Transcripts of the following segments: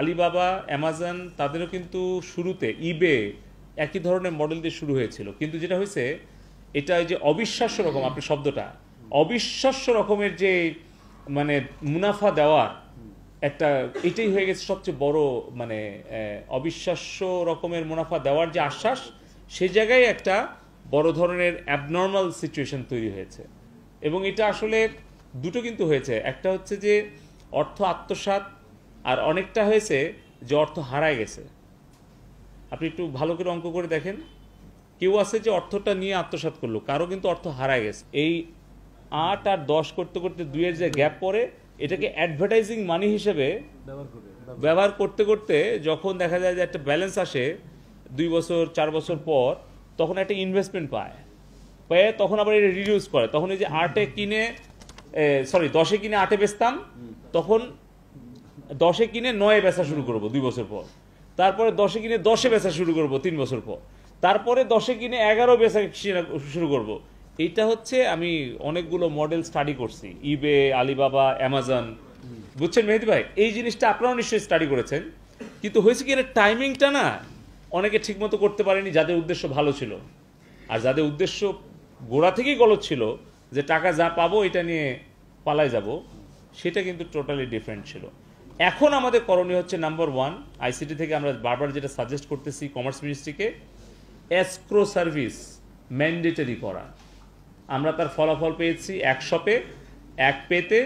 Alibaba Amazon তাদেরও কিন্তু শুরুতে ইবে একই ধরনের মডেল দিয়ে শুরু হয়েছিল কিন্তু যেটা হয়েছে এটা যে অবিশ্বাস্য রকম আপনি শব্দটা অবিশ্বাস্য রকমের যে মানে মুনাফা দেওয়ার একটা এটাই হয়ে গেছে সবচেয়ে বড় মানে অবিশ্বাস্য রকমের মুনাফা দেওয়ার যে আশ্বাস সে জায়গায় একটা বড় ধরনের অ্যাবনর্মাল সিচুয়েশন তৈরি হয়েছে এবং এটা আসলে দুটো কিন্তু হয়েছে একটা হচ্ছে যে অর্থ আত্মসাত আর অনেকটা হয়েছে যে অর্থ হারায় গেছে আপনি একটু ভালো করে অঙ্ক করে দেখেন কেউ আছে যে অর্থটা নিয়ে আত্মসাত করলো কারো কিন্তু অর্থ হারায় গেছে এই আট আর দশ করতে করতে দুইয়ের যে গ্যাপ পড়ে এটাকে অ্যাডভার্টাইজিং মানি হিসেবে ব্যবহার করতে করতে যখন দেখা যায় যে একটা ব্যালেন্স আসে দুই বছর চার বছর পর তখন একটা ইনভেস্টমেন্ট পায় পেয়ে তখন আবার এটা রিডিউস করে তখন এই যে আটে কিনে সরি দশে কিনে আটে বেচতাম তখন দশে কিনে নয়ে বেচা শুরু করব দুই বছর পর তারপরে দশে কিনে দশে বেচা শুরু করব তিন বছর পর তারপরে দশে কিনে এগারো বেচা শুরু করব। এটা হচ্ছে আমি অনেকগুলো মডেল স্টাডি করছি ইবে আলিবাবা অ্যামাজন বুঝছেন মেহেদি ভাই এই জিনিসটা আপনারাও নিশ্চয়ই স্টাডি করেছেন কিন্তু হয়েছে কি এটা টাইমিংটা না অনেকে ঠিকমতো করতে পারেনি যাদের উদ্দেশ্য ভালো ছিল আর যাদের উদ্দেশ্য গোড়া থেকেই গলত ছিল যে টাকা যা পাবো এটা নিয়ে পালায় যাব সেটা কিন্তু টোটালি ডিফারেন্ট ছিল এখন আমাদের করণীয় হচ্ছে নাম্বার ওয়ান আইসিটি থেকে আমরা বারবার যেটা সাজেস্ট করতেছি কমার্স মিনিস্ট্রিকে অ্যাসক্রো সার্ভিস ম্যান্ডেটরি করা আমরা তার ফলাফল পেয়েছি এক শপে এক পেতে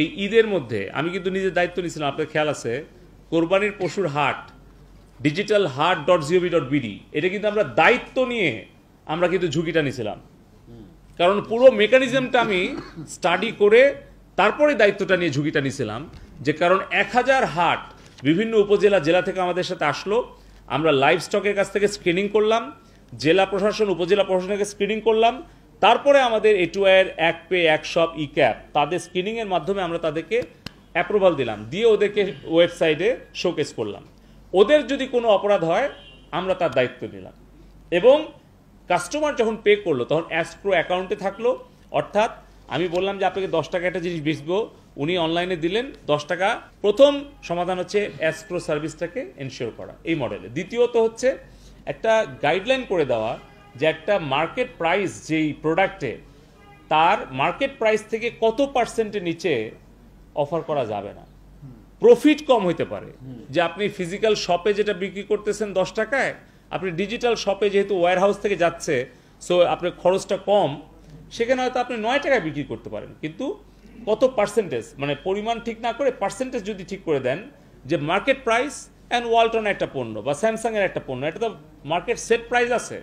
এই ঈদের মধ্যে আমি কিন্তু নিজের দায়িত্ব নিয়েছিলাম আপনার খেয়াল আছে কোরবানির পশুর হাট ডিজিটাল হাট ডট জিওভি ডট বিডি এটা কিন্তু আমরা দায়িত্ব নিয়ে আমরা কিন্তু ঝুঁকিটা নিয়েছিলাম কারণ পুরো মেকানিজমটা আমি স্টাডি করে তারপরে দায়িত্বটা নিয়ে ঝুঁকিটা নিয়েছিলাম যে কারণ এক হাজার হাট বিভিন্ন উপজেলা জেলা থেকে আমাদের সাথে আসলো আমরা লাইভ স্টকের কাছ থেকে স্ক্রিনিং করলাম জেলা প্রশাসন উপজেলা প্রশাসনকে স্ক্রিনিং করলাম তারপরে আমাদের এটুআইয়ের এক পে এক সব ই ক্যাপ তাদের স্ক্রিনিংয়ের মাধ্যমে আমরা তাদেরকে অ্যাপ্রুভাল দিলাম দিয়ে ওদেরকে ওয়েবসাইটে শোকেস করলাম ওদের যদি কোনো অপরাধ হয় আমরা তার দায়িত্ব নিলাম এবং কাস্টমার যখন পে করলো তখন প্রো অ্যাকাউন্টে থাকলো অর্থাৎ আমি বললাম যে আপনাকে দশ টাকা একটা জিনিস বেচবো উনি অনলাইনে দিলেন দশ টাকা প্রথম সমাধান হচ্ছে অ্যাসক্রো সার্ভিসটাকে এনশিওর করা এই মডেলে দ্বিতীয়ত হচ্ছে একটা গাইডলাইন করে দেওয়া যে একটা মার্কেট প্রাইস যেই প্রোডাক্টে তার মার্কেট প্রাইস থেকে কত পার্সেন্টের নিচে অফার করা যাবে না প্রফিট কম হইতে পারে যে আপনি ফিজিক্যাল শপে যেটা বিক্রি করতেছেন দশ টাকায় আপনি ডিজিটাল শপে যেহেতু ওয়ার হাউস থেকে যাচ্ছে সো আপনার খরচটা কম সেখানে হয়তো আপনি নয় টাকায় বিক্রি করতে পারেন কিন্তু কত পার্সেন্টেজ মানে পরিমাণ ঠিক না করে পার্সেন্টেজ যদি ঠিক করে দেন যে মার্কেট প্রাইস অ্যান্ড ওয়ালটন একটা পণ্য বা স্যামসাংয়ের একটা পণ্য এটা তো মার্কেট সেট প্রাইস আছে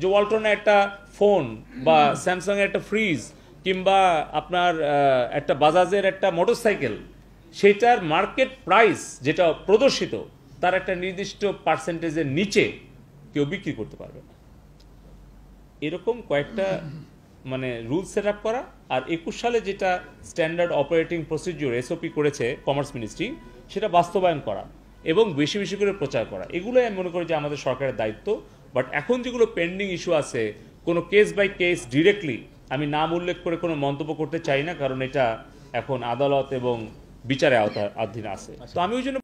যে ওয়ালটনের একটা ফোন বা স্যামসাংয়ের একটা ফ্রিজ কিংবা আপনার একটা বাজাজের একটা মোটরসাইকেল সেটার মার্কেট প্রাইস যেটা প্রদর্শিত তার একটা নির্দিষ্ট পার্সেন্টেজের নিচে কেউ বিক্রি করতে পারবে না এরকম কয়েকটা মানে রুল সেট আপ করা আর একুশ সালে যেটা স্ট্যান্ডার্ড অপারেটিং প্রসিডিওর এসওপি করেছে কমার্স মিনিস্ট্রি সেটা বাস্তবায়ন করা এবং বেশি বেশি করে প্রচার করা এগুলোই আমি মনে করি যে আমাদের সরকারের দায়িত্ব বাট এখন যেগুলো পেন্ডিং ইস্যু আছে কোনো কেস বাই কেস ডিরেক্টলি আমি নাম উল্লেখ করে কোনো মন্তব্য করতে চাই না কারণ এটা এখন আদালত এবং বিচারে আধীন আছে তো আমি ওই জন্য